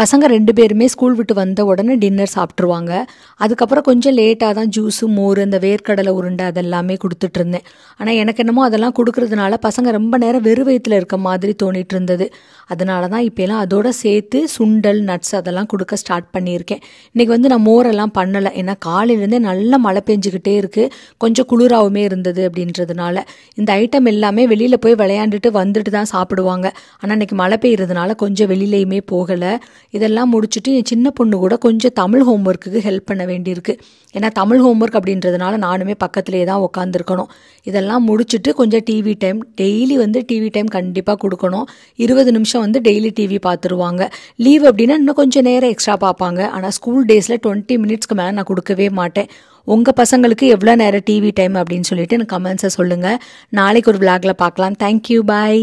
பசங்க ரெண்டு பேருமே ஸ்கூல் விட்டு வந்த உடனே டின்னர் சாப்பிட்ருவாங்க அதுக்கப்புறம் கொஞ்சம் லேட்டாக தான் ஜூஸு மோர் இந்த வேர்க்கடலை உருண்டை அதெல்லாமே கொடுத்துட்ருந்தேன் ஆனால் எனக்கு என்னமோ அதெல்லாம் கொடுக்கறதுனால பசங்க ரொம்ப நேரம் வெறுவயத்தில் இருக்க மாதிரி தோணிட்டு இருந்தது அதனால தான் இப்போலாம் அதோட சேர்த்து சுண்டல் நட்ஸ் அதெல்லாம் கொடுக்க ஸ்டார்ட் பண்ணியிருக்கேன் இன்றைக்கி வந்து நான் மோரெல்லாம் பண்ணலை ஏன்னா காலையிலேருந்தே நல்லா மழை பெஞ்சுக்கிட்டே இருக்குது கொஞ்சம் குளிராகவுமே இருந்தது அப்படின்றதுனால இந்த ஐட்டம் எல்லாமே வெளியில் போய் விளையாண்டுட்டு வந்துட்டு தான் சாப்பிடுவாங்க ஆனால் இன்றைக்கி மழை பெய்யறதுனால கொஞ்சம் வெளியிலையுமே போகலை இதெல்லாம் முடிச்சுட்டு என் சின்ன பொண்ணு கூட கொஞ்சம் தமிழ் ஹோம் ஒர்க்குக்கு ஹெல்ப் பண்ண வேண்டியிருக்கு ஏன்னா தமிழ் ஹோம் ஒர்க் அப்படின்றதுனால நானுமே பக்கத்துலேயே தான் உட்காந்துருக்கணும் இதெல்லாம் முடிச்சுட்டு கொஞ்சம் டிவி டைம் டெய்லி வந்து டிவி டைம் கண்டிப்பாக கொடுக்கணும் இருபது நிமிஷம் வந்து டெய்லி டிவி பார்த்துருவாங்க லீவ் அப்படின்னா இன்னும் கொஞ்சம் நேரம் எக்ஸ்ட்ரா பார்ப்பாங்க ஆனால் ஸ்கூல் டேஸில் டுவெண்ட்டி மினிட்ஸ்க்கு மேலே நான் கொடுக்கவே மாட்டேன் உங்கள் பசங்களுக்கு எவ்வளோ நேரம் டிவி டைம் அப்படின்னு சொல்லிட்டு எனக்கு கமெண்ட்ஸை சொல்லுங்கள் நாளைக்கு ஒரு விளாகில் பார்க்கலாம் தேங்க்யூ பாய்